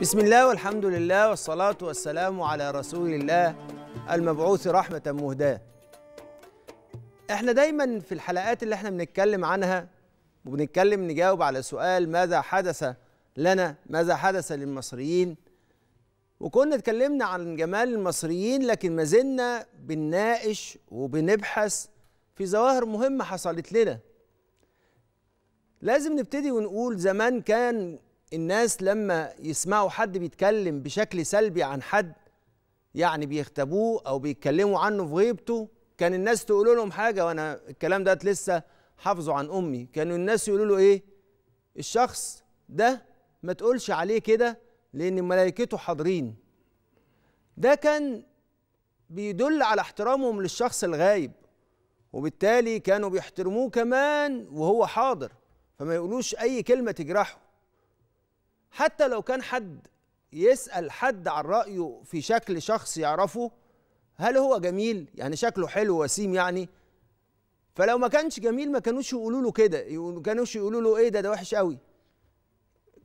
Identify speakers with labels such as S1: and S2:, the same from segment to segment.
S1: بسم الله والحمد لله والصلاة والسلام على رسول الله المبعوث رحمة مهداة احنا دايما في الحلقات اللي احنا بنتكلم عنها وبنتكلم نجاوب على سؤال ماذا حدث لنا ماذا حدث للمصريين وكنا اتكلمنا عن جمال المصريين لكن ما زلنا بنناقش وبنبحث في ظواهر مهمة حصلت لنا لازم نبتدي ونقول زمان كان الناس لما يسمعوا حد بيتكلم بشكل سلبي عن حد يعني بيغتابوه او بيتكلموا عنه في غيبته كان الناس تقول لهم حاجه وانا الكلام ده لسه حافظه عن امي كانوا الناس يقولوا له ايه الشخص ده ما تقولش عليه كده لان ملائكته حاضرين ده كان بيدل على احترامهم للشخص الغايب وبالتالي كانوا بيحترموه كمان وهو حاضر فما يقولوش اي كلمه تجرحه حتى لو كان حد يسأل حد عن رأيه في شكل شخص يعرفه هل هو جميل يعني شكله حلو وسيم يعني فلو ما كانش جميل ما كانوش يقولوا له كده ما كانوش يقولوا له ايه ده ده وحش قوي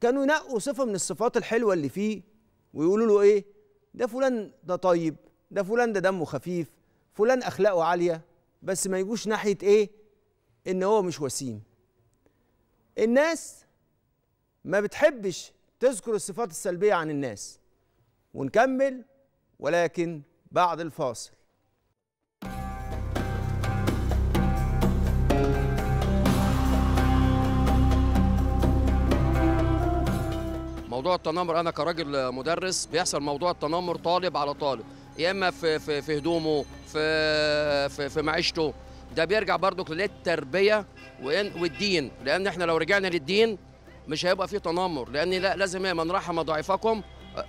S1: كانوا ينقوا صفه من الصفات الحلوه اللي فيه ويقولوا له ايه ده فلان ده طيب ده فلان ده دمه خفيف فلان اخلاقه عاليه بس ما يجوش ناحيه ايه ان هو مش وسيم الناس ما بتحبش تذكر الصفات السلبية عن الناس ونكمل ولكن بعد الفاصل
S2: موضوع التنمر انا كراجل مدرس بيحصل موضوع التنمر طالب على طالب يا اما في في في هدومه
S1: في في, في معيشته ده بيرجع برضه للتربيه والدين لان احنا لو رجعنا للدين مش هيبقى فيه تنمر لان لا لازم هي من رحم ضعيفكم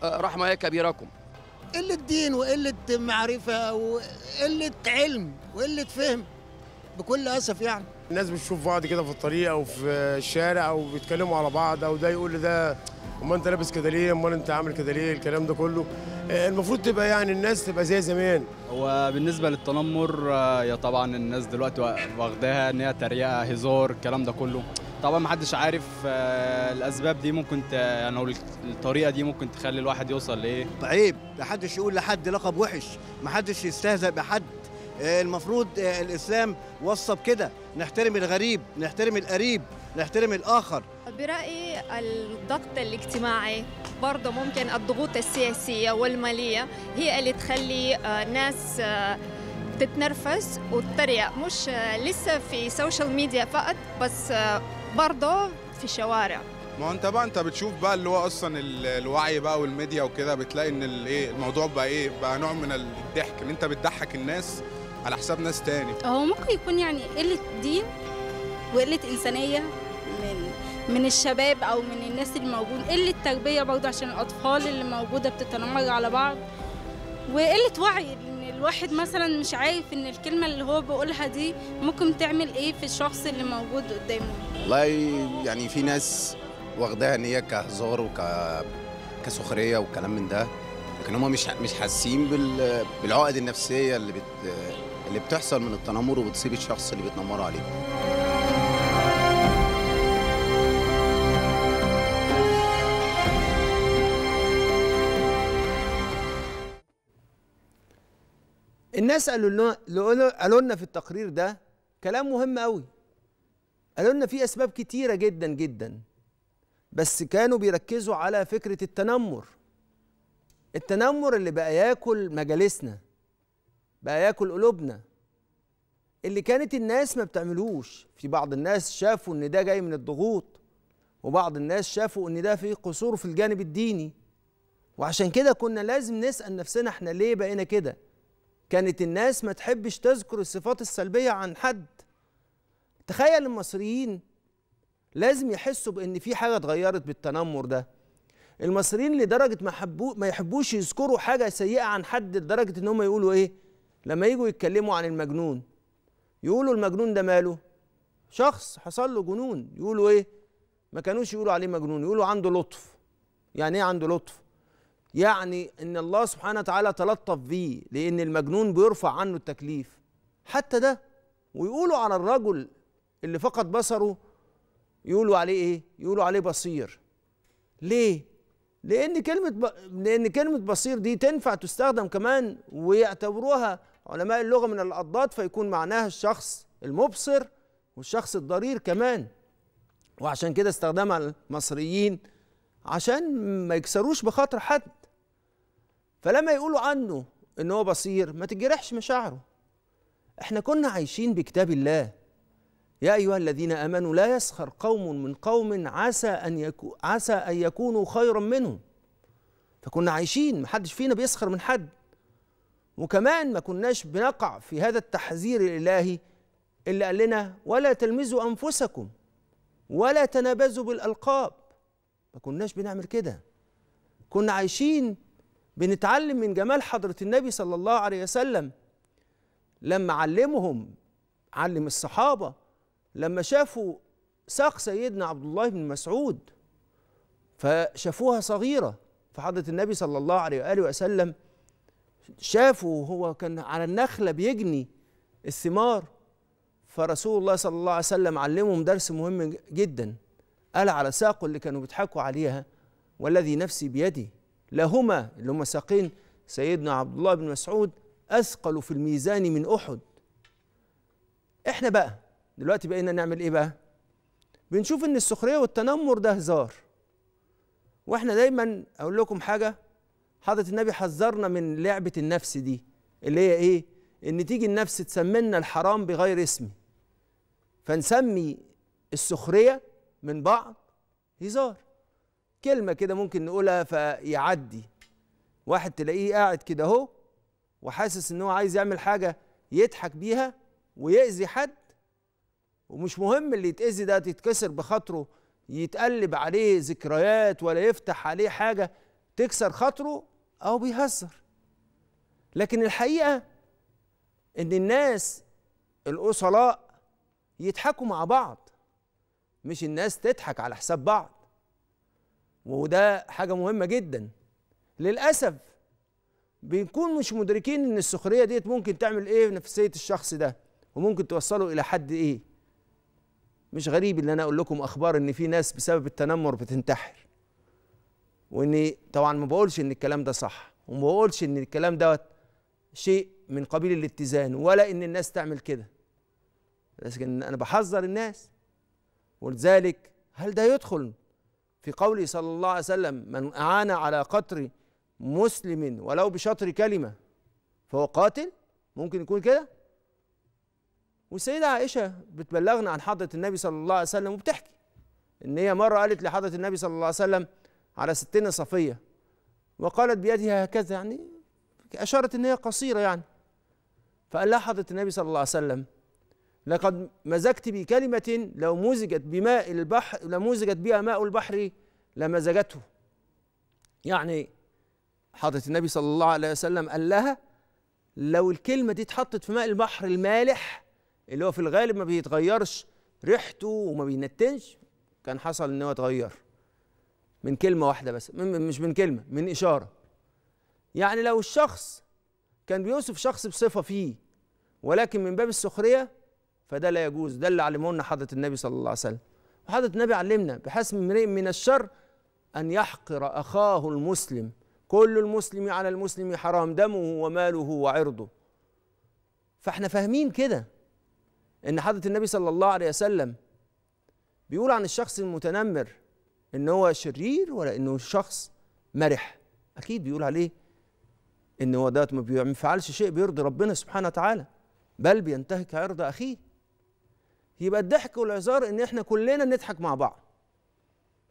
S1: رحم هي كبيركم
S2: قله دين وقله معرفه وقله علم وقله فهم بكل اسف يعني الناس بتشوف بعض كده في الطريق او في الشارع او بيتكلموا على بعض او ده يقول ده امال انت لابس كده
S1: ليه امال انت عامل كده ليه الكلام ده كله آه، المفروض تبقى يعني الناس تبقى زي زمان هو بالنسبه للتنمر آه، يا طبعا الناس دلوقتي واخداها ان هي تريقه هزار الكلام ده كله طبعا ما حدش عارف آه، الاسباب دي ممكن ت... يعني الطريقه دي ممكن تخلي الواحد يوصل لايه عيب ما حدش يقول لحد لقب وحش ما حدش يستهزئ بحد المفروض الاسلام وصى بكده نحترم الغريب نحترم القريب نحترم الآخر
S3: برأيي الضغط الاجتماعي برضه ممكن الضغوط السياسية والمالية هي اللي تخلي آه، ناس آه، تتنرفز وتتريق مش آه، لسه في سوشيال ميديا فقط بس برضه في الشوارع
S4: ما انت بقى انت بتشوف بقى اللي هو اصلا الوعي بقى والميديا وكده بتلاقي ان الايه الموضوع بقى ايه بقى نوع من الضحك ان انت بتضحك الناس على حساب ناس تاني
S3: هو ممكن يكون يعني قله دين وقله انسانيه من الشباب او من الناس الموجود قله تربيه برضه عشان الاطفال اللي موجوده بتتنمر على بعض وقله وعي ان الواحد مثلا مش عارف ان الكلمه اللي هو بيقولها دي ممكن تعمل ايه في الشخص اللي موجود
S4: قدامه
S1: والله يعني في ناس واخداها ان هي كهزار وك كسخريه وكلام من ده لكن هم مش مش حاسين بال... بالعقد النفسيه اللي بت... اللي بتحصل من التنمر وبتصيب الشخص اللي بيتنمروا عليه الناس قالوا لنا قالوا لنا في التقرير ده كلام مهم قوي قالوا لنا في اسباب كتيره جدا جدا بس كانوا بيركزوا على فكره التنمر التنمر اللي بقى ياكل مجالسنا بقى ياكل قلوبنا اللي كانت الناس ما بتعملوش في بعض الناس شافوا ان ده جاي من الضغوط وبعض الناس شافوا ان ده فيه قصور في الجانب الديني وعشان كده كنا لازم نسال نفسنا احنا ليه بقينا كده كانت الناس ما تحبش تذكر الصفات السلبية عن حد تخيل المصريين لازم يحسوا بان في حاجة اتغيرت بالتنمر ده المصريين لدرجة ما, حبو ما يحبوش يذكروا حاجة سيئة عن حد لدرجة ان هم يقولوا ايه لما يجوا يتكلموا عن المجنون يقولوا المجنون ده ماله شخص حصل له جنون يقولوا ايه ما كانوش يقولوا عليه مجنون يقولوا عنده لطف يعني ايه عنده لطف يعني ان الله سبحانه وتعالى تلطف بيه لان المجنون بيرفع عنه التكليف حتى ده ويقولوا على الرجل اللي فقد بصره يقولوا عليه ايه يقولوا عليه بصير ليه لان كلمه ب... لان كلمه بصير دي تنفع تستخدم كمان ويعتبروها علماء اللغه من الاضداد فيكون معناها الشخص المبصر والشخص الضرير كمان وعشان كده استخدمها المصريين عشان ما يكسروش بخاطر حد فلما يقولوا عنه ان هو بصير ما تتجرحش مشاعره احنا كنا عايشين بكتاب الله يا ايها الذين امنوا لا يسخر قوم من قوم عسى ان يكو عسى ان يكونوا خيرا منهم فكنا عايشين محدش فينا بيسخر من حد وكمان ما كناش بنقع في هذا التحذير الالهي اللي قال لنا ولا تلمزوا انفسكم ولا تنابزوا بالالقاب ما كناش بنعمل كده كنا عايشين بنتعلم من جمال حضرة النبي صلى الله عليه وسلم لما علمهم علم الصحابة لما شافوا ساق سيدنا عبد الله بن مسعود فشافوها صغيرة فحضرة النبي صلى الله عليه وآله وسلم شافوا هو كان على النخلة بيجني الثمار فرسول الله صلى الله عليه وسلم علمهم درس مهم جدا قال على ساقه اللي كانوا بيضحكوا عليها والذي نفسي بيدي لهما اللي هما ساقين سيدنا عبد الله بن مسعود أثقل في الميزان من أحد إحنا بقى دلوقتي بقينا نعمل إيه بقى؟ بنشوف إن السخرية والتنمر ده هزار وإحنا دايما أقول لكم حاجة حضرة النبي حذرنا من لعبة النفس دي اللي هي إيه؟ إن تيجي النفس تسمينا الحرام بغير اسمه فنسمي السخرية من بعض هزار كلمة كده ممكن نقولها فيعدي واحد تلاقيه قاعد كده اهو وحاسس ان هو عايز يعمل حاجة يضحك بيها ويأذي حد ومش مهم اللي يتأذي ده تتكسر بخاطره يتقلب عليه ذكريات ولا يفتح عليه حاجة تكسر خاطره أو بيهزر لكن الحقيقة إن الناس الأصلاء يضحكوا مع بعض مش الناس تضحك على حساب بعض وده حاجة مهمة جدا للأسف بنكون مش مدركين ان السخرية ديت ممكن تعمل ايه في نفسية الشخص ده وممكن توصله الى حد ايه مش غريب ان انا اقول لكم اخبار ان في ناس بسبب التنمر بتنتحر واني طبعا ما بقولش ان الكلام ده صح وما بقولش ان الكلام دوت شيء من قبيل الاتزان ولا ان الناس تعمل كده لكن انا بحذر الناس ولذلك هل ده يدخل في قوله صلى الله عليه وسلم من أعان على قتل مسلم ولو بشطر كلمة فهو قاتل ممكن يكون كده والسيدة عائشة بتبلغنا عن حضرة النبي صلى الله عليه وسلم وبتحكي إن هي مرة قالت لحضرة النبي صلى الله عليه وسلم على ستنا صفية وقالت بيدها هكذا يعني أشارت إن هي قصيرة يعني فقال لها حضرة النبي صلى الله عليه وسلم لقد مزجت بكلمة لو مزجت بماء البحر لمزجت بها ماء البحر لمزجته يعني حضرة النبي صلى الله عليه وسلم قال لها لو الكلمة دي اتحطت في ماء البحر المالح اللي هو في الغالب ما بيتغيرش ريحته وما بينتنش كان حصل ان هو اتغير من كلمة واحدة بس مش من كلمة من إشارة يعني لو الشخص كان بيوصف شخص بصفة فيه ولكن من باب السخرية فده لا يجوز ده اللي علمونا حضره النبي صلى الله عليه وسلم وحضره النبي علمنا بحسم امرئ من الشر ان يحقر اخاه المسلم كل المسلم على المسلم حرام دمه وماله وعرضه فاحنا فاهمين كده ان حضره النبي صلى الله عليه وسلم بيقول عن الشخص المتنمر ان هو شرير ولا انه شخص مرح اكيد بيقول عليه ان هو ده ما بيفعلش شيء بيرضي ربنا سبحانه وتعالى بل بينتهك عرض اخيه يبقى الضحك والهزار ان احنا كلنا نضحك مع بعض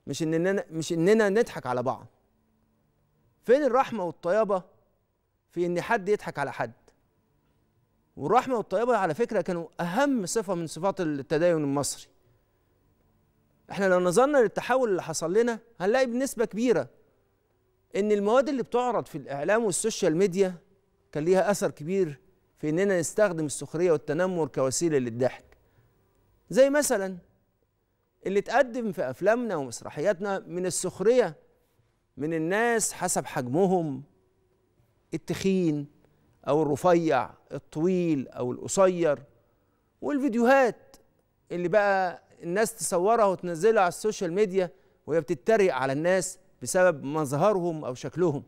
S1: مش اننا مش اننا نضحك على بعض فين الرحمه والطيبه في ان حد يضحك على حد والرحمه والطيبه على فكره كانوا اهم صفه من صفات التدين المصري احنا لو نظرنا للتحول اللي حصل لنا هنلاقي بنسبه كبيره ان المواد اللي بتعرض في الاعلام والسوشيال ميديا كان ليها اثر كبير في اننا نستخدم السخريه والتنمر كوسيله للضحك زي مثلا اللي اتقدم في افلامنا ومسرحياتنا من السخريه من الناس حسب حجمهم التخين او الرفيع الطويل او القصير والفيديوهات اللي بقى الناس تصورها وتنزلها على السوشيال ميديا وهي بتتريق على الناس بسبب مظهرهم او شكلهم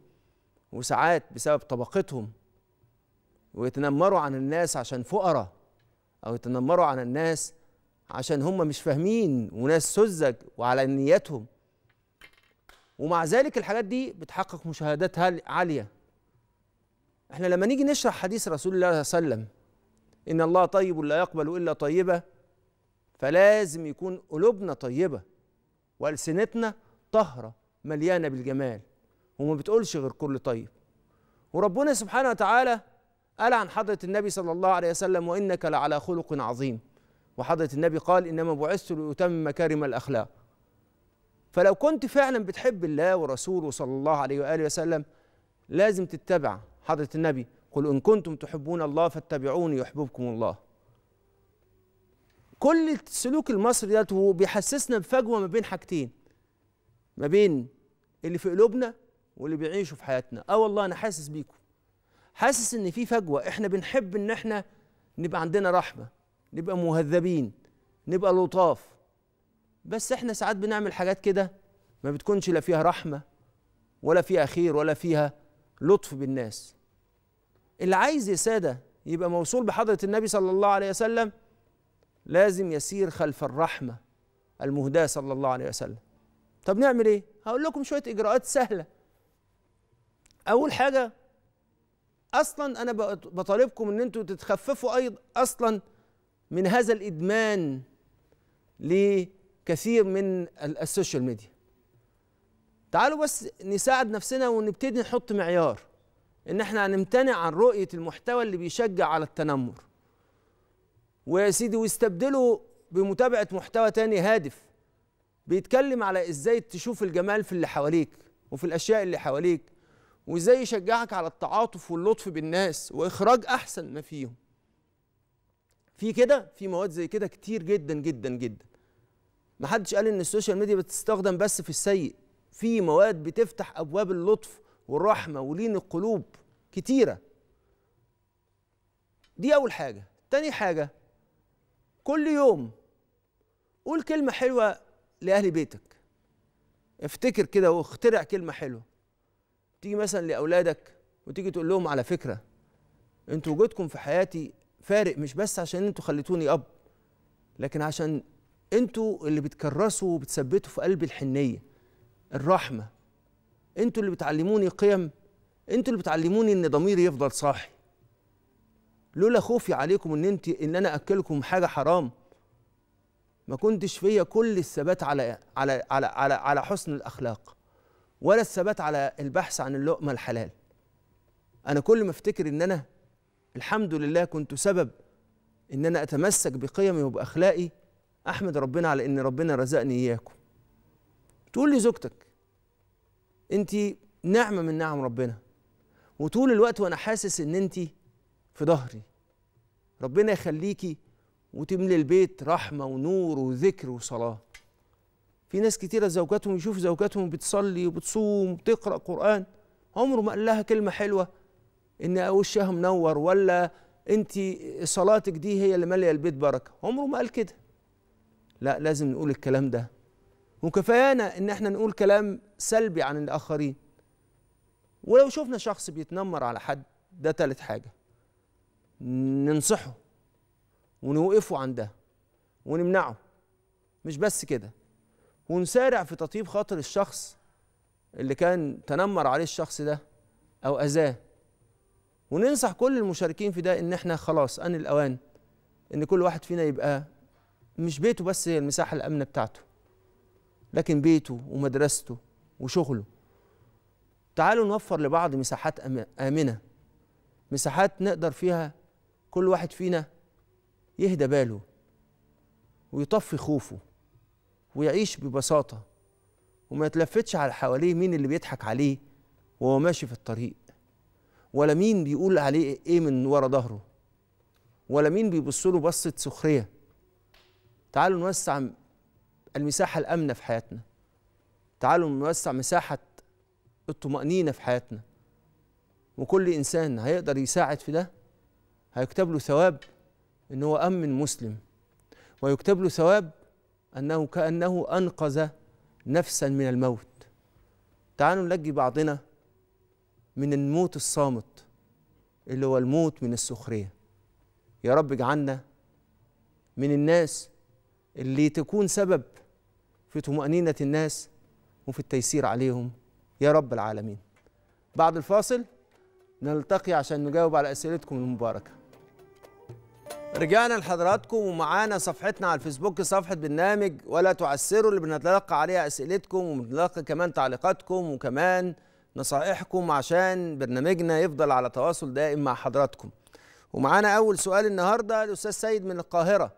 S1: وساعات بسبب طبقتهم ويتنمروا عن الناس عشان فقراء او يتنمروا عن الناس عشان هم مش فاهمين وناس سذج وعلى نياتهم ومع ذلك الحاجات دي بتحقق مشاهدات عاليه احنا لما نيجي نشرح حديث رسول الله صلى الله عليه وسلم ان الله طيب لا يقبل الا طيبه فلازم يكون قلوبنا طيبه والسنتنا طهره مليانه بالجمال وما بتقولش غير كل طيب وربنا سبحانه وتعالى قال عن حضره النبي صلى الله عليه وسلم وانك لعلى خلق عظيم وحضرة النبي قال إنما بعثت لأتم مكارم الأخلاق فلو كنت فعلا بتحب الله ورسوله صلى الله عليه وآله وسلم لازم تتبع حضرة النبي قل إن كنتم تحبون الله فاتبعوني يحببكم الله كل السلوك المصري ده هو بيحسسنا بفجوة ما بين حاجتين ما بين اللي في قلوبنا واللي بيعيشوا في حياتنا اه والله انا حاسس بيكم حاسس ان في فجوه احنا بنحب ان احنا نبقى عندنا رحمه نبقى مهذبين نبقى لطاف بس احنا ساعات بنعمل حاجات كده ما بتكونش لا فيها رحمه ولا فيها خير ولا فيها لطف بالناس اللي عايز يا ساده يبقى موصول بحضره النبي صلى الله عليه وسلم لازم يسير خلف الرحمه المهداه صلى الله عليه وسلم طب نعمل ايه هقول لكم شويه اجراءات سهله اول حاجه اصلا انا بطالبكم ان انتوا تتخففوا ايضا اصلا من هذا الادمان لكثير من السوشيال ميديا تعالوا بس نساعد نفسنا ونبتدي نحط معيار ان احنا هنمتنع عن رؤيه المحتوى اللي بيشجع على التنمر ويا سيدي ويستبدله بمتابعه محتوى تاني هادف بيتكلم على ازاي تشوف الجمال في اللي حواليك وفي الاشياء اللي حواليك وازاي يشجعك على التعاطف واللطف بالناس واخراج احسن ما فيهم في كده في مواد زي كده كتير جدا جدا جدا محدش قال ان السوشيال ميديا بتستخدم بس في السيء في مواد بتفتح ابواب اللطف والرحمه ولين القلوب كتيره دي اول حاجه تاني حاجه كل يوم قول كلمه حلوه لاهل بيتك افتكر كده واخترع كلمه حلوه تيجي مثلا لاولادك وتيجي تقول لهم على فكره انتوا وجودكم في حياتي فارق مش بس عشان انتوا خليتوني اب لكن عشان انتوا اللي بتكرسوا وبتثبتوا في قلبي الحنيه الرحمه انتوا اللي بتعلموني قيم انتوا اللي بتعلموني ان ضميري يفضل صاحي لولا خوفي عليكم ان انت ان انا اكلكم حاجه حرام ما كنتش فيا كل الثبات على على على على, على حسن الاخلاق ولا الثبات على البحث عن اللقمه الحلال انا كل ما افتكر ان انا الحمد لله كنت سبب ان انا اتمسك بقيمي وباخلاقي احمد ربنا على ان ربنا رزقني اياكم تقول لي زوجتك انت نعمه من نعم ربنا وطول الوقت وانا حاسس ان انت في ظهري ربنا يخليكي وتملي البيت رحمه ونور وذكر وصلاه في ناس كتيرة زوجاتهم يشوف زوجاتهم بتصلي وبتصوم وبتقرأ قرآن عمره ما قال لها كلمة حلوة ان وشها منور ولا انت صلاتك دي هي اللي ماليه البيت بركه عمره ما قال كده لا لازم نقول الكلام ده وكفايانا ان احنا نقول كلام سلبي عن الاخرين ولو شفنا شخص بيتنمر على حد ده تالت حاجه ننصحه ونوقفه عن ده ونمنعه مش بس كده ونسارع في تطيب خاطر الشخص اللي كان تنمر عليه الشخص ده او اذاه وننصح كل المشاركين في ده ان احنا خلاص ان الاوان ان كل واحد فينا يبقى مش بيته بس هي المساحه الامنه بتاعته لكن بيته ومدرسته وشغله تعالوا نوفر لبعض مساحات امنه مساحات نقدر فيها كل واحد فينا يهدى باله ويطفي خوفه ويعيش ببساطه وما يتلفتش على حواليه مين اللي بيضحك عليه وهو ماشي في الطريق ولا مين بيقول عليه ايه من ورا ظهره ولا مين بيبص له بصه سخريه تعالوا نوسع المساحه الامنه في حياتنا تعالوا نوسع مساحه الطمانينه في حياتنا وكل انسان هيقدر يساعد في ده هيكتب له ثواب ان هو امن مسلم ويكتب له ثواب انه كانه انقذ نفسا من الموت تعالوا نلجي بعضنا من الموت الصامت اللي هو الموت من السخرية يا رب اجعلنا من الناس اللي تكون سبب في طمأنينة الناس وفي التيسير عليهم يا رب العالمين بعد الفاصل نلتقي عشان نجاوب على أسئلتكم المباركة رجعنا لحضراتكم ومعانا صفحتنا على الفيسبوك صفحة برنامج ولا تعسروا اللي بنتلقى عليها أسئلتكم وبنتلقى كمان تعليقاتكم وكمان نصائحكم عشان برنامجنا يفضل على تواصل دائم مع حضراتكم ومعانا اول سؤال النهارده الاستاذ سيد من القاهره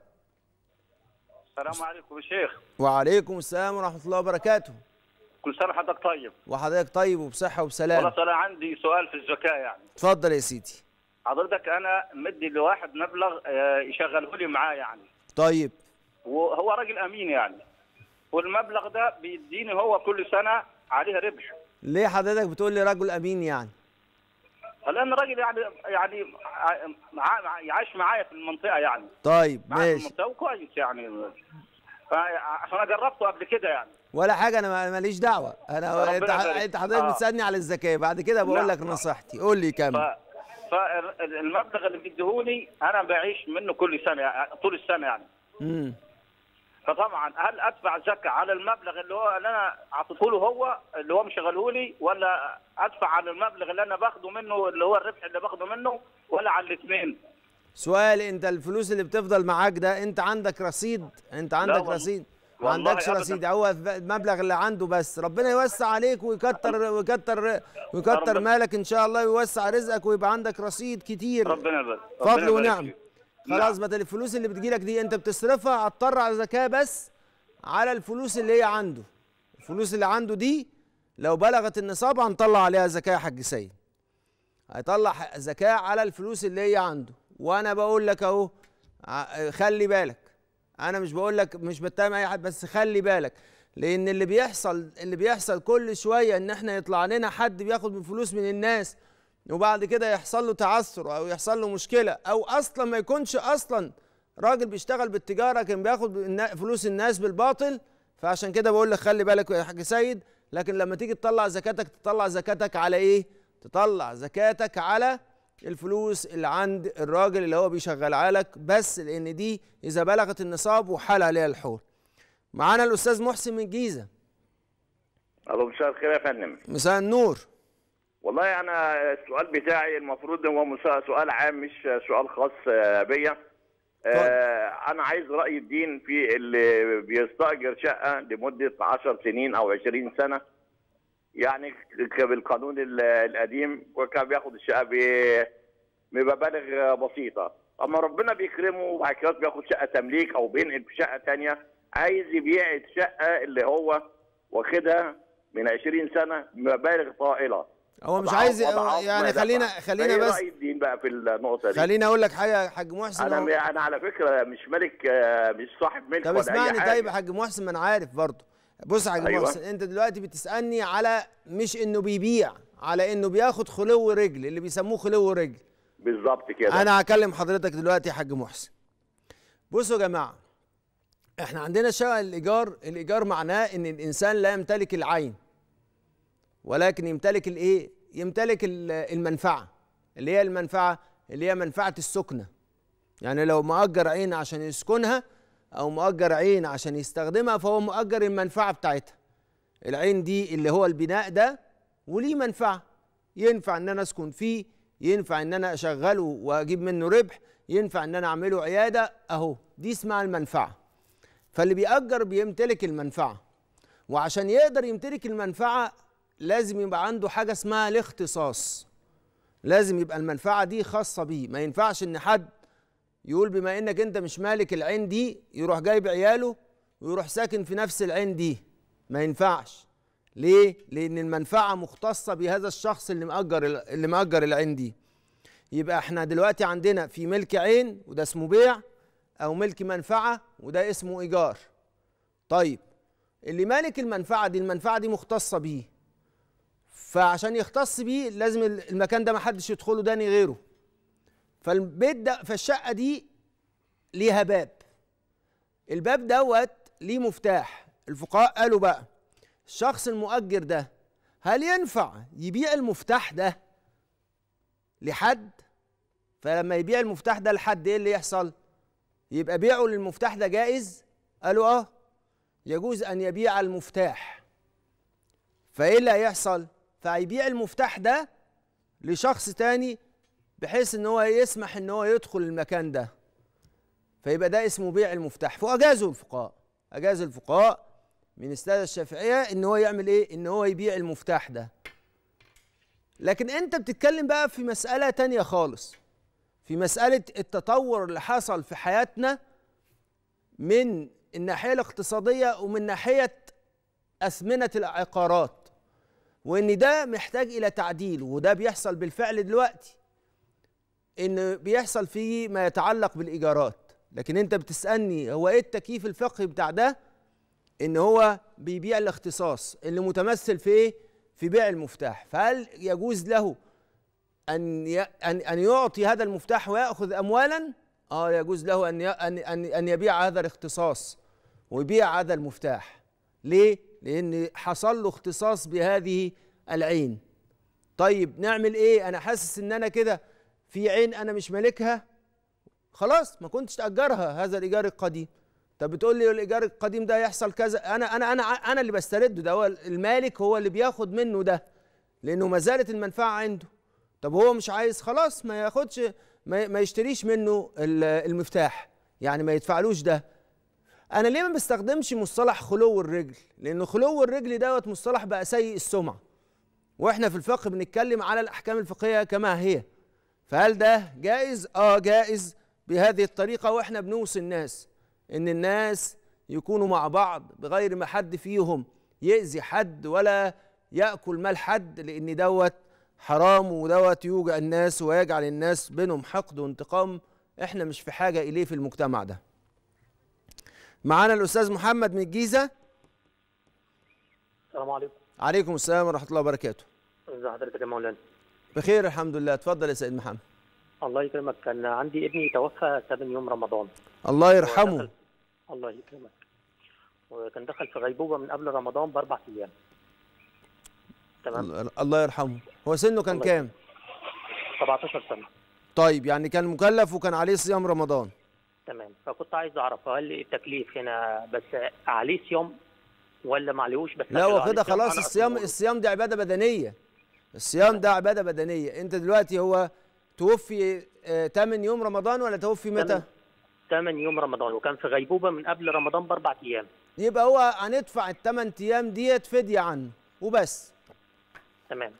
S4: السلام عليكم يا شيخ
S1: وعليكم السلام ورحمه الله وبركاته
S4: كل سنه حضرتك طيب
S1: وحضرتك طيب وبصحه وبسلامه والله
S4: انا عندي سؤال في الزكاه يعني
S1: اتفضل يا سيدي
S4: حضرتك انا مدي لواحد مبلغ آه، يشغله لي معاه يعني طيب وهو راجل امين يعني والمبلغ ده بيديني هو كل سنه عليه ربح
S1: ليه حضرتك بتقول لي رجل امين يعني؟
S4: لان راجل يعني يعني عايش معايا في المنطقه يعني
S1: طيب ماشي في المنطقه
S4: وكويس يعني عشان انا جربته قبل كده يعني
S1: ولا حاجه انا ماليش دعوه انا انت انت حضرتك آه. بتسالني على الذكاء بعد كده بقول لك نصيحتي قول لي كمل
S4: فالمبلغ اللي بيديهوني انا بعيش منه كل سنه طول السنه يعني امم فطبعا هل ادفع زكاه على المبلغ اللي هو اللي انا اعطيته له هو اللي هو مشغله لي ولا ادفع على المبلغ اللي انا باخده منه اللي هو الربح اللي باخده منه ولا على الاثنين
S1: سؤال انت الفلوس اللي بتفضل معاك ده انت عندك رصيد انت عندك رصيد ما عندكش رصيد هو المبلغ اللي عنده بس ربنا يوسع عليك ويكتر ويكتر ويكتر مالك ان شاء الله ويوسع رزقك ويبقى عندك رصيد كتير ربنا يبارك فضل ونعم خلاص بدل الفلوس اللي بتجيلك دي انت بتصرفها اضطر على زكاه بس على الفلوس اللي هي عنده الفلوس اللي عنده دي لو بلغت النصاب هنطلع عليها زكاه يا حاج سيد هيطلع زكاه على الفلوس اللي هي عنده وانا بقول لك اهو آه، آه، خلي بالك انا مش بقول لك مش بتهم اي حد بس خلي بالك لان اللي بيحصل اللي بيحصل كل شويه ان احنا يطلع لنا حد بياخد من فلوس من الناس وبعد كده يحصل له تعثر او يحصل له مشكله او اصلا ما يكونش اصلا راجل بيشتغل بالتجاره كان بياخد فلوس الناس بالباطل فعشان كده بقول لك خلي بالك يا حاج سيد لكن لما تيجي تطلع زكاتك تطلع زكاتك على ايه؟ تطلع زكاتك على الفلوس اللي عند الراجل اللي هو بيشغلها لك بس لان دي اذا بلغت النصاب وحال عليها الحول. معانا الاستاذ محسن من الجيزه.
S4: الو مساء الخير يا فندم.
S1: مساء النور.
S4: والله انا يعني السؤال بتاعي المفروض هو سؤال عام مش سؤال خاص آه، بيا آه، انا عايز راي الدين في اللي بيستاجر شقه لمده 10 سنين او 20 سنه يعني بالقانون القديم وكان بياخد الشقه بمبالغ بسيطه اما ربنا بيكرمه وبعد كده بياخد شقه تمليك او بينقل في شقه ثانيه عايز يبيع الشقه اللي هو واخدها من 20 سنه بمبالغ طائله هو مش عايز يعني خلينا خلينا ايه بس رأي الدين بقى في النقطه دي خلينا اقول لك حاجه
S1: يا حاج محسن انا انا
S4: على فكره مش ملك مش صاحب ملك طب اسمعني طيب يا حاج
S1: محسن ما انا عارف برضه بص يا حاج أيوة. محسن انت دلوقتي بتسالني على مش انه بيبيع على انه بياخد خلو رجل اللي بيسموه خلو رجل
S4: بالظبط كده انا هكلم
S1: حضرتك دلوقتي يا حاج محسن بصوا يا جماعه احنا عندنا شقه الايجار الايجار معناه ان الانسان لا يمتلك العين ولكن يمتلك الايه يمتلك المنفعه اللي هي المنفعه اللي هي منفعه السكنه يعني لو مؤجر عين عشان يسكنها او مؤجر عين عشان يستخدمها فهو مؤجر المنفعه بتاعتها العين دي اللي هو البناء ده وليه منفعه ينفع ان انا اسكن فيه ينفع ان انا اشغله واجيب منه ربح ينفع ان انا اعمله عياده اهو دي اسمها المنفعه فاللي بيأجر بيمتلك المنفعه وعشان يقدر يمتلك المنفعه لازم يبقى عنده حاجه اسمها الاختصاص لازم يبقى المنفعه دي خاصه بيه ما ينفعش ان حد يقول بما انك انت مش مالك العين دي يروح جايب عياله ويروح ساكن في نفس العين دي ما ينفعش ليه لان المنفعه مختصه بهذا الشخص اللي مأجر اللي مأجر العين دي يبقى احنا دلوقتي عندنا في ملك عين وده اسمه بيع او ملك منفعه وده اسمه ايجار طيب اللي مالك المنفعه دي المنفعه دي مختصه بيه فعشان يختص بيه لازم المكان ده ما حدش يدخله داني غيره فالبيت ده فالشقه دي ليها باب الباب دوت ليه مفتاح الفقهاء قالوا بقى الشخص المؤجر ده هل ينفع يبيع المفتاح ده لحد فلما يبيع المفتاح ده لحد ايه اللي يحصل يبقى بيعه للمفتاح ده جائز قالوا اه يجوز ان يبيع المفتاح فايه اللي هيحصل فهيبيع المفتاح ده لشخص تاني بحيث ان هو يسمح ان هو يدخل المكان ده فيبقى ده اسمه بيع المفتاح فاجازه الفقهاء اجاز الفقهاء من استاذ الشافعيه ان هو يعمل ايه ان هو يبيع المفتاح ده لكن انت بتتكلم بقى في مساله تانية خالص في مساله التطور اللي حصل في حياتنا من الناحيه الاقتصاديه ومن ناحيه اثمنه العقارات وان ده محتاج الى تعديل وده بيحصل بالفعل دلوقتي ان بيحصل فيه ما يتعلق بالايجارات لكن انت بتسالني هو ايه التكييف الفقهي بتاع ده ان هو بيبيع الاختصاص اللي متمثل في ايه في بيع المفتاح فهل يجوز له ان ان ان يعطي هذا المفتاح وياخذ اموالا اه يجوز له ان ان ان يبيع هذا الاختصاص ويبيع هذا المفتاح ليه لأن حصل له اختصاص بهذه العين طيب نعمل إيه أنا حاسس إن أنا كده في عين أنا مش مالكها خلاص ما كنتش تأجرها هذا الإيجار القديم طب بتقول لي الإيجار القديم ده يحصل كذا أنا أنا أنا أنا اللي بسترده ده هو المالك هو اللي بياخد منه ده لأنه ما زالت المنفعة عنده طب هو مش عايز خلاص ما ياخدش ما يشتريش منه المفتاح يعني ما يدفعلوش ده انا ليه ما بستخدمش مصطلح خلو الرجل لان خلو الرجل دوت مصطلح بقى سيء السمعه واحنا في الفقه بنتكلم على الاحكام الفقهيه كما هي فهل ده جائز اه جائز بهذه الطريقه واحنا بنوصي الناس ان الناس يكونوا مع بعض بغير ما حد فيهم يأذي حد ولا يأكل مال حد لأن دوت حرام ودوت يوجع الناس ويجعل الناس بينهم حقد وانتقام احنا مش في حاجة إليه في المجتمع ده معانا الاستاذ محمد من الجيزه السلام عليكم عليكم السلام ورحمه الله وبركاته
S2: ازي حضرتك يا مولانا
S1: بخير الحمد لله اتفضل يا سيد محمد
S2: الله يكرمك كان عندي ابني توفى 7 يوم رمضان
S1: الله يرحمه ودخل...
S2: الله يكرمك وكان دخل في غيبوبه من قبل رمضان باربع ايام
S1: تمام الله يرحمه هو سنه كان كام
S2: 17 سنه
S1: طيب يعني كان مكلف وكان عليه صيام رمضان
S2: تمام فكنت عايز اعرف هل التكليف هنا بس عليه صيام ولا ما عليهوش بس لا هو كده خلاص الصيام
S1: الصيام ده عباده بدنيه الصيام ده عباده بدنيه انت دلوقتي هو توفي 8 آه، يوم رمضان ولا توفي متى
S2: 8 يوم رمضان وكان في غيبوبه من قبل رمضان باربع ايام
S1: يبقى هو هندفع الثمان ايام ديت فديه عنه وبس تمام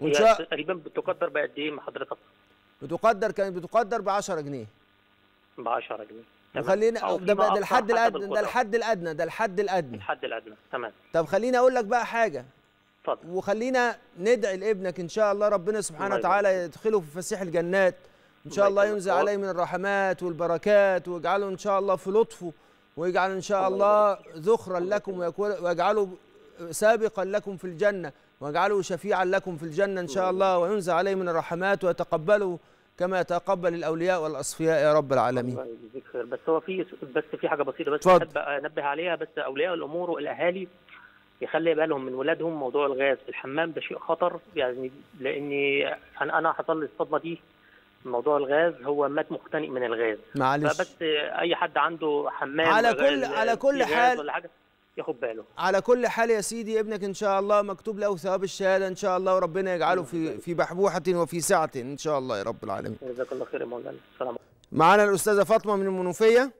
S1: وان شاء
S2: تقريبا بتقدر بقد ايه حضرتك
S1: بتقدر كانت بتقدر ب 10 جنيه
S2: ب 10 جنيه طب خلينا ده, ده الحد الادنى ده الحد
S1: الادنى ده الحد الادنى الحد
S2: الادنى تمام
S1: طب خليني اقول لك بقى حاجه اتفضل وخلينا ندعي لابنك ان شاء الله ربنا سبحانه وتعالى يدخله في فسيح الجنات ان شاء الله ينزل عليه من الرحمات والبركات ويجعله ان شاء الله في لطفه ويجعل ان شاء الله ذخرا لكم ويجعله سابقا لكم في الجنه ويجعله شفيعا لكم في الجنه ان شاء الله وينزل عليه من الرحمات ويتقبله كما يتقبل الاولياء والاصفياء يا رب العالمين
S2: بس هو في بس في حاجه بسيطه بس احب انبه عليها بس اولياء الامور والاهالي يخلي بالهم من ولادهم موضوع الغاز في الحمام ده شيء خطر يعني لاني انا انا حصل لي الصدمه دي موضوع الغاز هو مات مختنق من الغاز معلش فبس اي حد عنده حمام على كل على كل حال ولا حاجة ياخد باله
S1: على كل حال يا سيدي ابنك ان شاء الله مكتوب له ثواب الشهاده ان شاء الله وربنا يجعله في في بحبوحه وفي سعه ان شاء الله يا رب العالمين
S2: جزاك الله خير يا مولانا السلام عليكم
S1: معانا الاستاذه فاطمه من المنوفيه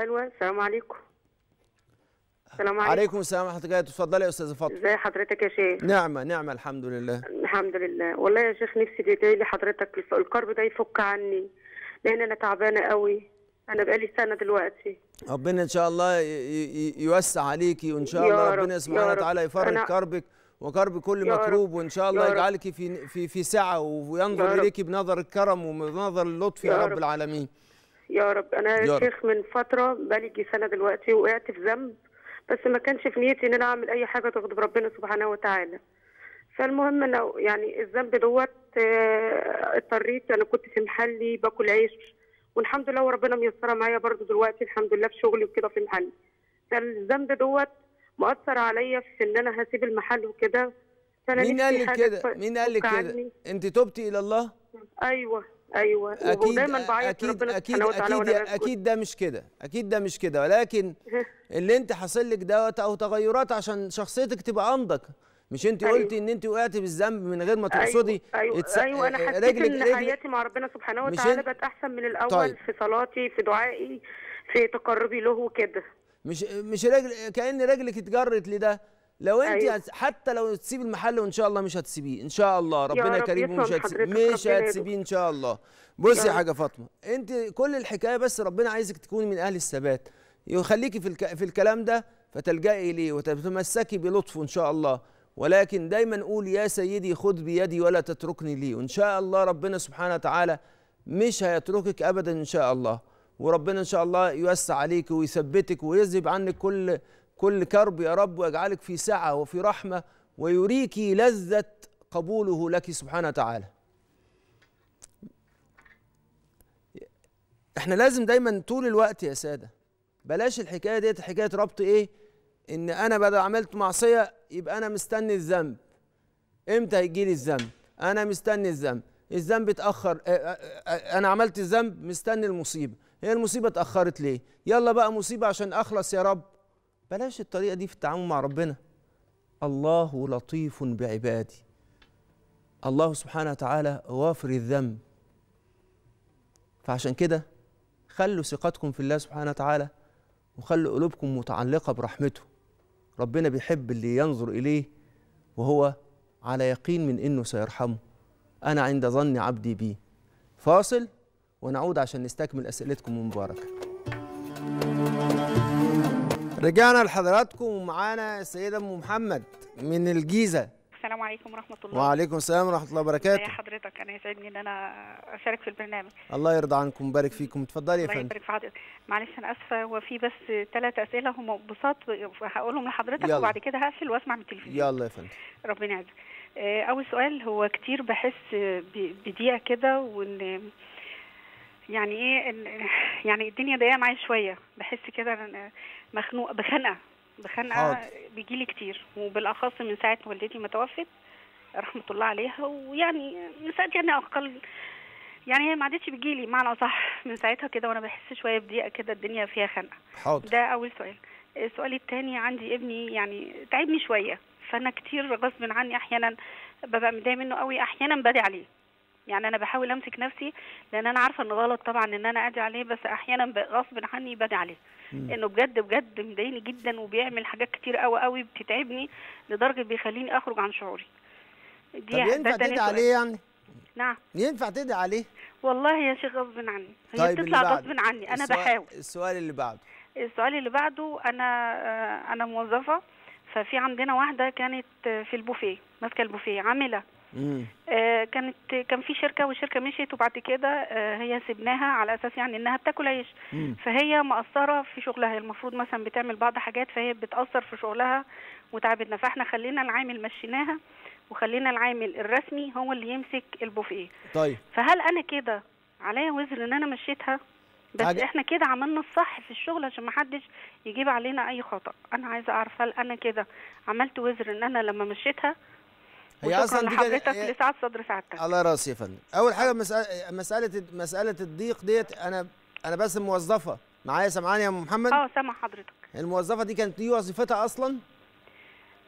S5: الو السلام عليكم أه، السلام عليكم عليكم
S1: السلام ورحمه الله اتفضلي يا استاذه فاطمه ازي
S5: حضرتك يا شيخ
S1: نعمه نعمه الحمد لله
S5: الحمد لله والله يا شيخ نفسي تدعي لي حضرتك الكرب ده يفك عني لان انا تعبانه قوي انا بقالي سنه دلوقتي
S1: ربنا ان شاء الله يوسع عليكي وان شاء الله ربنا سبحانه وتعالى يفرج كربك وكرب كل مكروب وان شاء الله يجعلك في في في سعه وينظر اليك بنظر الكرم وبنظر اللطف يا, يا رب, رب العالمين
S5: يا رب انا يا شيخ من فتره بقالي سنه دلوقتي وقعت في ذنب بس ما كانش في نيتي ان انا اعمل اي حاجه تغضب ربنا سبحانه وتعالى فالمهم انا يعني الذنب دوت آه، اضطريت انا كنت في محلي باكل عيش والحمد لله وربنا ميسره معايا برضو دلوقتي الحمد لله في شغلي وكده في محلي فالذنب دوت مأثر عليا في ان انا هسيب المحل وكده فانا مين قال لك كده؟ مين قال لك كده؟
S1: انت تبتي الى الله؟ ايوه ايوه اكيد ودايما بعيط اكيد ربنا اكيد اكيد اكيد ده مش كده اكيد ده مش كده ولكن اللي انت حاصل لك دوت او تغيرات عشان شخصيتك تبقى امضك مش انت أيوة. قلتي ان انت وقعتي بالذنب من غير ما أيوة، تقصدي ايوه ايوه, أيوه انا آه، حسيت رجلك ان حياتي
S5: مع ربنا سبحانه وتعالى بقت احسن من الاول طيب. في صلاتي في دعائي في تقربي له وكده
S1: مش مش رجل كان رجلك اتجرت لده لو انت أيوة. حتى لو تسيبي المحل وان شاء الله مش هتسيبيه ان شاء الله ربنا رب كريم ومش هتسيبيه مش هتسيبيه ان شاء الله بصي يا حاجه فاطمه انت كل الحكايه بس ربنا عايزك تكوني من اهل الثبات يخليكي في الك... في الكلام ده فتلجئي اليه وتتمسكي بلطفه ان شاء الله ولكن دايما نقول يا سيدي خذ بيدي ولا تتركني لي وإن شاء الله ربنا سبحانه وتعالى مش هيتركك أبدا إن شاء الله وربنا إن شاء الله يوسع عليك ويثبتك ويذهب عنك كل كل كرب يا رب ويجعلك في سعة وفي رحمة ويريك لذة قبوله لك سبحانه وتعالى احنا لازم دايما طول الوقت يا ساده بلاش الحكايه ديت حكايه ربط ايه ان انا بدل عملت معصيه يبقى انا مستني الذنب امتى هيجي لي الذنب انا مستني الذنب الذنب اتاخر انا عملت الذنب مستني المصيبه هي المصيبه اتاخرت ليه يلا بقى مصيبه عشان اخلص يا رب بلاش الطريقه دي في التعامل مع ربنا الله لطيف بعبادي الله سبحانه وتعالى غافر الذنب فعشان كده خلوا ثقتكم في الله سبحانه وتعالى وخلوا قلوبكم متعلقة برحمته ربنا بيحب اللي ينظر إليه وهو على يقين من إنه سيرحمه أنا عند ظن عبدي بي فاصل ونعود عشان نستكمل أسئلتكم المباركة رجعنا لحضراتكم ومعانا السيدة أم محمد من الجيزة
S2: السلام عليكم ورحمه
S1: الله وعليكم السلام ورحمه الله وبركاته يا
S3: حضرتك انا يسعدني ان انا اشارك في البرنامج
S1: الله يرضى عنكم ويبارك فيكم اتفضلي يا فندم الله يبارك في
S3: حضرتك معلش انا اسفه هو في بس ثلاث اسئله هم بساط هقولهم لحضرتك يلا. وبعد كده هقفل واسمع من التلفزيون يلا يا فندم ربنا يعزك آه، اول سؤال هو كتير بحس بضيقه كده وان يعني ايه يعني الدنيا ضيقه معايا شويه بحس كده مخنوقه بخنقه بخنقه بيجي لي كتير وبالاخص من ساعه والدتي ما توفت رحمه الله عليها ويعني من ساعه يعني اقل يعني هي ما عادتش بتجي لي معنى صح من ساعتها كده وانا بحس شويه بضيقه كده الدنيا فيها خنقه حاضر ده اول سؤال السؤال الثاني عندي ابني يعني تعبني شويه فانا كتير غصب عني احيانا ببقى متضايقه منه قوي احيانا بدي عليه يعني انا بحاول امسك نفسي لان انا عارفه ان غلط طبعا ان انا ادي عليه بس احيانا غصب عني بدي عليه انه بجد بجد مضايقني جدا وبيعمل حاجات كتير قوي قوي بتتعبني لدرجه بيخليني اخرج عن شعوري
S5: دي طب ينفع تدعي
S3: عليه يعني نعم ينفع تدعي عليه والله يا شيخ غصب عني هي طيب بتطلع غصب عني انا السؤال بحاول
S1: السؤال اللي بعده
S3: السؤال اللي بعده انا آه، انا موظفه ففي عندنا واحده كانت في البوفيه ماسكه البوفيه عامله آه، كانت كان في شركه والشركه مشيت وبعد كده آه، هي سبناها على اساس يعني انها بتاكل عيش فهي مقصره في شغلها المفروض مثلا بتعمل بعض حاجات فهي بتاثر في شغلها وتعبتنا فاحنا خلينا العامل مشيناها وخلينا العامل الرسمي هو اللي يمسك البوفيه طيب فهل انا كده عليا وزر ان انا مشيتها بس عج... احنا كده عملنا الصح في الشغل عشان ما حدش يجيب علينا اي خطا انا عايزه اعرف هل انا كده عملت وزر ان انا لما مشيتها هي اصلا دي حضرتك لسعاد
S1: صدر سعادتك على راسي يا فندم اول حاجه مساله مساله مساله الضيق ديت انا انا بس موظفه معايا سامعاني يا ام محمد اه سامع حضرتك الموظفه دي كانت دي وظيفتها اصلا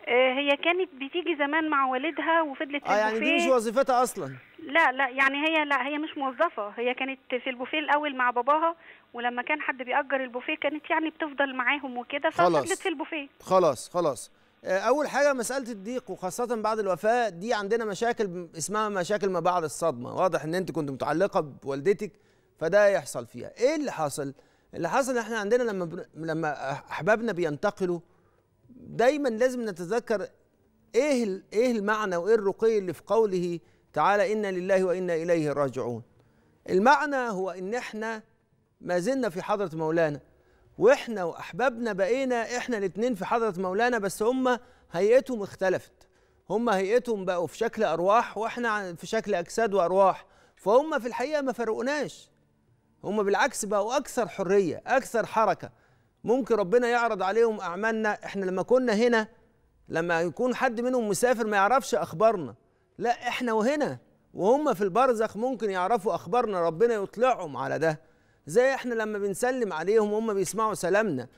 S3: آه، هي كانت بتيجي زمان مع والدها وفضلت اه يعني دي مش وظيفتها اصلا لا لا يعني هي لا هي مش موظفه هي كانت في البوفيه الاول مع باباها ولما كان حد بيأجر البوفيه كانت يعني بتفضل معاهم وكده ففضلت في البوفيه
S1: خلاص خلاص آه، اول حاجه مساله الضيق وخاصه بعد الوفاه دي عندنا مشاكل اسمها مشاكل ما بعد الصدمه واضح ان انت كنت متعلقه بوالدتك فده يحصل فيها ايه اللي حصل اللي حصل احنا عندنا لما بن... لما احبابنا بينتقلوا دايما لازم نتذكر ايه ال... ايه المعنى وايه الرقي اللي في قوله تعالى انا لله وانا اليه راجعون المعنى هو ان احنا ما زلنا في حضره مولانا واحنا واحبابنا بقينا احنا الاثنين في حضره مولانا بس هم هيئتهم اختلفت هم هيئتهم بقوا في شكل ارواح واحنا في شكل اجساد وارواح فهم في الحقيقه ما فرقوناش هم بالعكس بقوا اكثر حريه اكثر حركه ممكن ربنا يعرض عليهم اعمالنا احنا لما كنا هنا لما يكون حد منهم مسافر ما يعرفش اخبارنا لا احنا وهنا وهم في البرزخ ممكن يعرفوا اخبارنا ربنا يطلعهم على ده زي احنا لما بنسلم عليهم وهم بيسمعوا سلامنا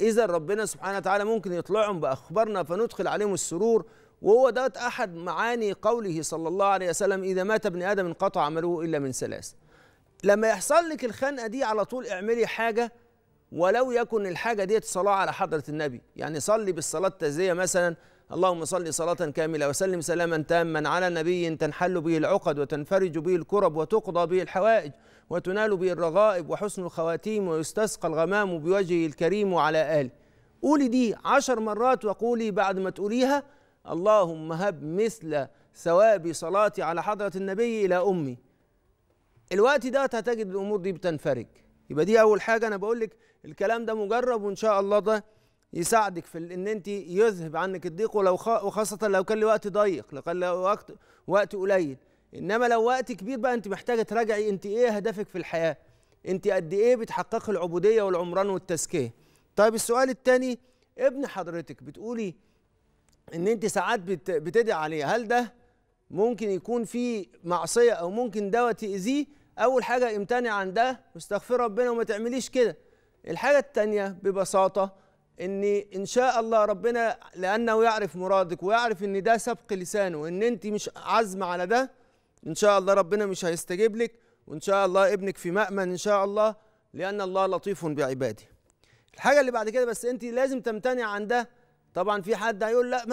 S1: اذا ربنا سبحانه وتعالى ممكن يطلعهم باخبارنا فندخل عليهم السرور وهو دوت احد معاني قوله صلى الله عليه وسلم اذا مات ابن ادم انقطع عمله الا من ثلاث لما يحصل لك الخنقه دي على طول اعملي حاجه ولو يكن الحاجه ديت صلاه على حضره النبي يعني صلي بالصلاه التزيه مثلا اللهم صل صلاة كاملة وسلم سلاما تاما على نبي تنحل به العقد وتنفرج به الكرب وتقضى به الحوائج وتنال به الرغائب وحسن الخواتيم ويستسقى الغمام بوجهه الكريم وعلى آله قولي دي عشر مرات وقولي بعد ما تقوليها اللهم هب مثل ثواب صلاتي على حضرة النبي إلى أمي الوقت ده هتجد الأمور دي بتنفرج يبقى دي أول حاجة أنا بقول لك الكلام ده مجرب وإن شاء الله ده يساعدك في ان انت يذهب عنك الضيق ولو وخاصه لو كان لوقت ضيق لو كان وقت وقت قليل انما لو وقت كبير بقى انت محتاجه تراجعي انت ايه هدفك في الحياه انت قد ايه بتحققي العبوديه والعمران والتزكيه طيب السؤال الثاني ابن حضرتك بتقولي ان انت ساعات بتدعي عليه هل ده ممكن يكون في معصيه او ممكن دوت يأذيه اول حاجه امتنع عن ده واستغفر ربنا وما تعمليش كده الحاجه الثانيه ببساطه ان ان شاء الله ربنا لانه يعرف مرادك ويعرف ان ده سبق لسانه ان انت مش عزم على ده ان شاء الله ربنا مش هيستجيب لك وان شاء الله ابنك في مامن ان شاء الله لان الله لطيف بعباده الحاجه اللي بعد كده بس انت لازم تمتنعي عن ده طبعا في حد هيقول لا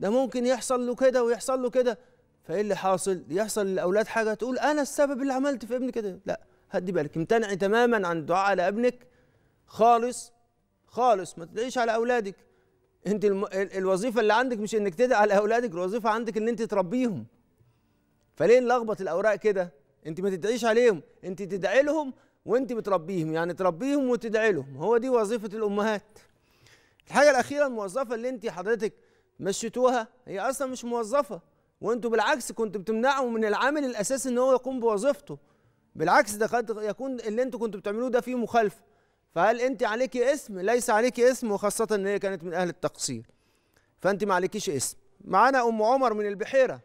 S1: ده ممكن يحصل له كده ويحصل له كده فايه اللي حاصل يحصل للاولاد حاجه تقول انا السبب اللي عملت في ابني كده لا هدي بالك امتنعي تماما عن الدعاء على ابنك خالص خالص ما تدعيش على اولادك انت الوظيفه اللي عندك مش انك تدعي على اولادك الوظيفه عندك ان انت تربيهم فليه نلخبط الاوراق كده انت ما تدعيش عليهم انت تدعي لهم وانت بتربيهم يعني تربيهم وتدعي لهم هو دي وظيفه الامهات الحاجه الاخيره الموظفه اللي انت حضرتك مشيتوها هي اصلا مش موظفه وانتوا بالعكس كنتوا بتمنعوا من العامل الاساسي ان هو يقوم بوظيفته بالعكس ده قد يكون اللي انتوا كنتوا بتعملوه ده فيه مخالفه فهل انت عليك اسم ليس عليك اسم وخاصه ان هي كانت من اهل التقصير فانت ما عليكيش اسم معانا ام عمر من البحيره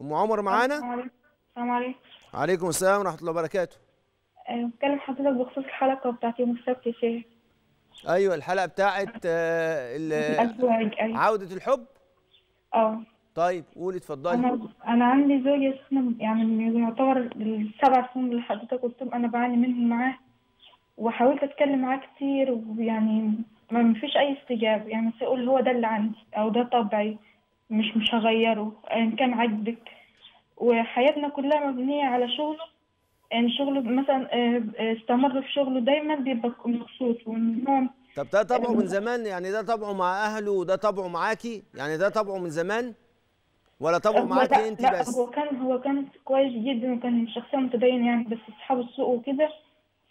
S1: ام عمر معانا
S6: السلام عليكم
S1: عليكم السلام ورحمه الله وبركاته
S6: أه، بتكلم حضرتك بخصوص الحلقه بتاعت يوم السبت يا شيخ
S1: ايوه الحلقه بتاعت آه، الازواج عوده الحب اه طيب قولي اتفضلي انا
S6: انا عندي زوجي يعني يعتبر السبع سنين اللي حضرتك قلتهم انا بعاني منهم معاه وحاولت اتكلم معاه كتير ويعني ما فيش اي استجابه يعني سيقول هو ده اللي عندي او ده طبعي مش مش هغيره ان كان عاجبك وحياتنا كلها مبنيه على شغله يعني شغله مثلا آه، آه، استمر في شغله دايما بيبقى مبسوط
S1: طب ده طبعه من زمان يعني ده طبعه مع اهله وده طبعه معاكي يعني ده طبعه من زمان ولا طبق معاكي انت لا بس هو
S6: كان هو كان كويس جدا وكان شخصيه متدينه يعني بس اصحاب السوق وكده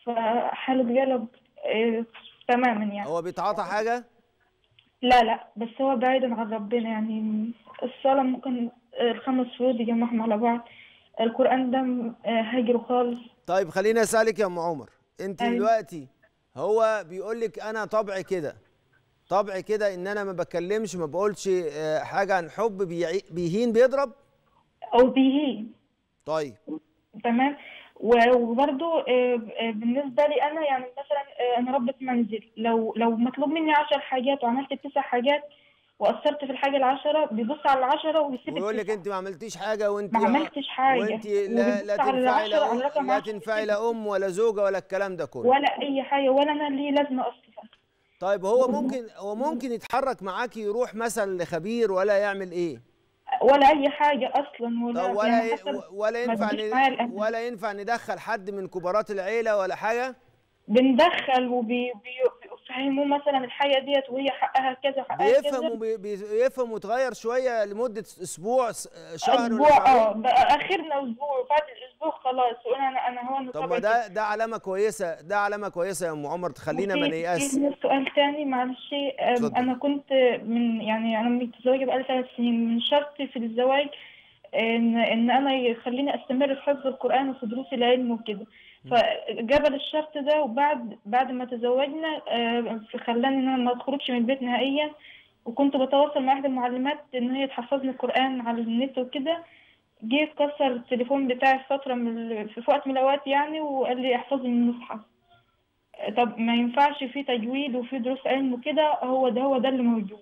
S6: فحاله اتقلب إيه تماما يعني
S1: هو بيتعاطى حاجه
S6: لا لا بس هو بعيدا عن ربنا يعني الصلاه ممكن آه، الخمس فروض يجمعهم على بعض القران ده آه، هاجره خالص
S1: طيب خليني اسالك يا ام عمر انت أيوة. دلوقتي هو بيقول لك انا طبعي كده طبع كده ان انا ما بكلمش ما بقولش آه، حاجه عن حب بيهين بيضرب او بيهين طيب تمام
S6: وبرده آه، آه، بالنسبه لي انا يعني مثلا انا ربة منزل لو لو مطلوب مني 10 حاجات وعملت تسع حاجات وقصرت في الحاجه العشرة بيبص على العشرة ويسيب
S1: ويقول لك انت ما عملتيش حاجه وانت ما عملتش حاجه وانت لا, لا تنفعي لا, لا تنفعي لا ام ولا زوجه ولا الكلام ده كله ولا
S6: اي حاجه ولا انا ليه لازمه اصلا
S1: طيب هو ممكن هو ممكن يتحرك معاكي يروح مثلا لخبير ولا يعمل ايه؟ ولا اي حاجه اصلا ولا طيب ولا يعني ولا ينفع ولا ينفع ندخل حد من كبارات العيله ولا حاجه؟ بندخل وبيفهموه مثلا الحاجه ديت وهي حقها كذا حقها بيفهم كذا بيفهم بيفهم وتغير شويه لمده اسبوع شهر اسبوع اه
S6: اخرنا اسبوع فات مصبوح خلاص وانا انا انا هو طب ما ده
S1: ده علامه كويسه ده علامه كويسه يا ام عمر تخلينا ما نيأس سؤال
S6: تاني معلش انا كنت من يعني انا متزوجه بقالي ثلاث سنين من شرطي في الزواج ان ان انا يخليني استمر في حفظ القران وفي دروس العلم وكده فجبل الشرط ده وبعد بعد ما تزوجنا آه، خلاني ان انا ما اخرجش من البيت نهائيا وكنت بتواصل مع احدى المعلمات ان هي تحفظني القران على النت وكده جه اتكسر التليفون بتاعي في فترة من في وقت من الأوقات يعني وقال لي احفظي من النصحة طب ما ينفعش في تجويد وفي دروس علم وكده هو ده هو ده اللي موجود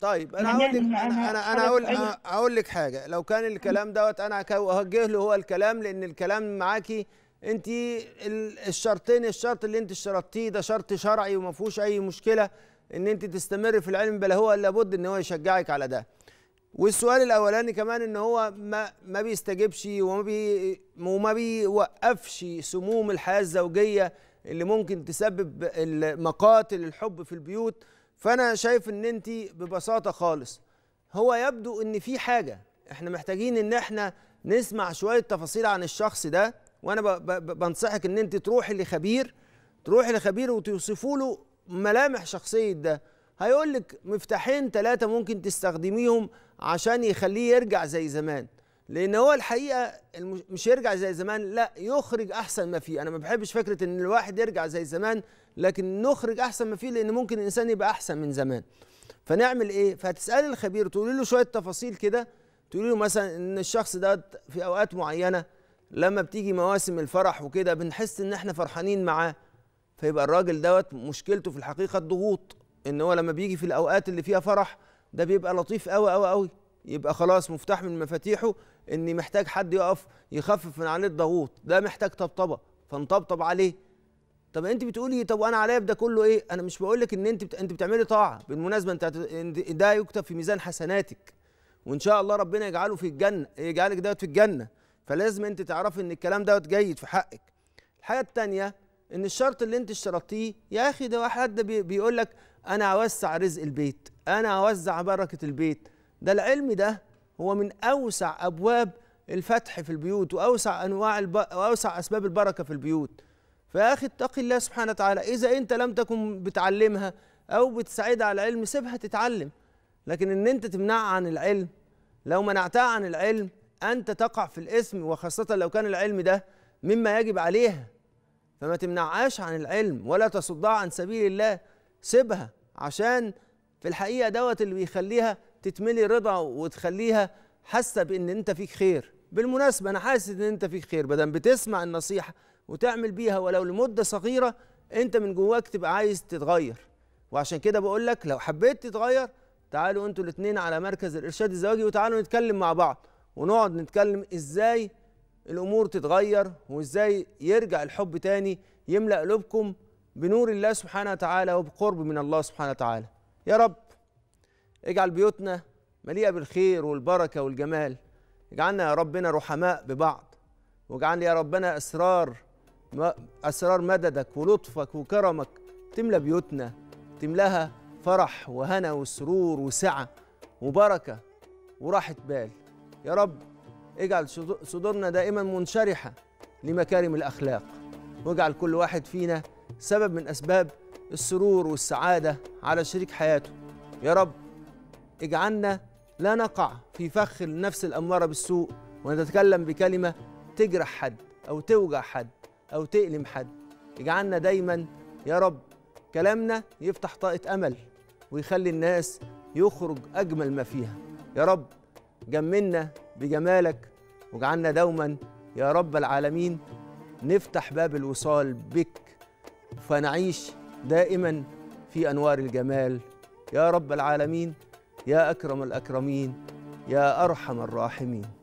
S1: طيب انا يعني هقول لك انا انا هقول هقول لك حاجه لو كان الكلام دوت انا هوجه له هو الكلام لان الكلام معاكي انت الشرطين الشرط اللي انت اشترطتيه ده شرط شرعي وما فيهوش اي مشكله ان انت تستمر في العلم بل هو لابد ان هو يشجعك على ده والسؤال الاولاني كمان ان هو ما ما بيستجبش وما بي وما بيوقفش سموم الحياه الزوجيه اللي ممكن تسبب مقاتل الحب في البيوت فانا شايف ان انت ببساطه خالص هو يبدو ان في حاجه احنا محتاجين ان احنا نسمع شويه تفاصيل عن الشخص ده وانا بنصحك ان انت تروحي لخبير تروحي لخبير وتوصفوا له ملامح شخصيه ده هيقول لك مفتاحين ثلاثه ممكن تستخدميهم عشان يخليه يرجع زي زمان لان هو الحقيقه مش يرجع زي زمان لا يخرج احسن ما فيه انا ما بحبش فكره ان الواحد يرجع زي زمان لكن نخرج احسن ما فيه لان ممكن الانسان يبقى احسن من زمان فنعمل ايه فهتسال الخبير تقول له شويه تفاصيل كده تقول له مثلا ان الشخص ده في اوقات معينه لما بتيجي مواسم الفرح وكده بنحس ان احنا فرحانين معاه فيبقى الراجل دوت مشكلته في الحقيقه الضغوط ان هو لما بيجي في الاوقات اللي فيها فرح ده بيبقى لطيف قوي قوي قوي يبقى خلاص مفتاح من مفاتيحه ان محتاج حد يقف يخفف من عليه الضغوط ده محتاج طبطبه فنطبطب عليه طب انت بتقولي طب وانا عليا ده كله ايه انا مش بقول لك ان انت بت... انت بتعملي طاعه بالمناسبه انت ده يكتب في ميزان حسناتك وان شاء الله ربنا يجعله في الجنه يجعلك دوت في الجنه فلازم انت تعرفي ان الكلام دوت جيد في حقك الحاجه الثانيه ان الشرط اللي انت اشترطتيه يا اخي ده حد بيقول لك انا اوسع رزق البيت انا اوزع بركه البيت ده العلم ده هو من اوسع ابواب الفتح في البيوت واوسع انواع الب... واوسع اسباب البركه في البيوت فيا اخي اتقي الله سبحانه وتعالى اذا انت لم تكن بتعلمها او بتساعدها على العلم سيبها تتعلم لكن ان انت تمنعها عن العلم لو منعتها عن العلم انت تقع في الاثم وخاصه لو كان العلم ده مما يجب عليها فما تمنعهاش عن العلم ولا تصدها عن سبيل الله سيبها عشان في الحقيقه دوت اللي بيخليها تتملي رضا وتخليها حاسه بان انت فيك خير بالمناسبه انا حاسس ان انت فيك خير بدل بتسمع النصيحه وتعمل بيها ولو لمده صغيره انت من جواك تبقى عايز تتغير وعشان كده بقول لك لو حبيت تتغير تعالوا انتوا الاثنين على مركز الارشاد الزواجي وتعالوا نتكلم مع بعض ونقعد نتكلم ازاي الامور تتغير وازاي يرجع الحب تاني يملا قلوبكم بنور الله سبحانه وتعالى وبقرب من الله سبحانه وتعالى يا رب اجعل بيوتنا مليئه بالخير والبركه والجمال اجعلنا يا ربنا رحماء ببعض واجعلنا يا ربنا اسرار اسرار مددك ولطفك وكرمك تملى بيوتنا تملاها فرح وهنا وسرور وسعه وبركه وراحه بال يا رب اجعل صدورنا دائما منشرحة لمكارم الأخلاق واجعل كل واحد فينا سبب من أسباب السرور والسعادة على شريك حياته يا رب اجعلنا لا نقع في فخ النفس الأمارة بالسوء ونتكلم بكلمة تجرح حد أو توجع حد أو تألم حد اجعلنا دايما يا رب كلامنا يفتح طاقة أمل ويخلي الناس يخرج أجمل ما فيها يا رب جملنا بجمالك واجعلنا دوما يا رب العالمين نفتح باب الوصال بك فنعيش دائما في انوار الجمال يا رب العالمين يا اكرم الاكرمين يا ارحم الراحمين